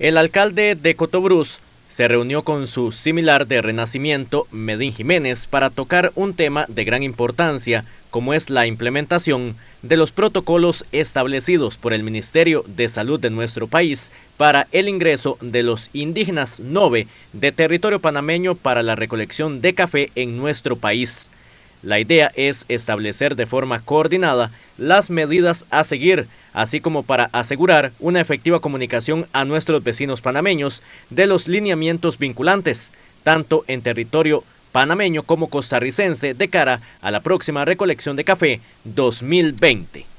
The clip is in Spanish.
El alcalde de Cotobruz se reunió con su similar de Renacimiento, Medín Jiménez, para tocar un tema de gran importancia, como es la implementación de los protocolos establecidos por el Ministerio de Salud de nuestro país para el ingreso de los indígenas Nove de territorio panameño para la recolección de café en nuestro país. La idea es establecer de forma coordinada las medidas a seguir así como para asegurar una efectiva comunicación a nuestros vecinos panameños de los lineamientos vinculantes, tanto en territorio panameño como costarricense, de cara a la próxima recolección de café 2020.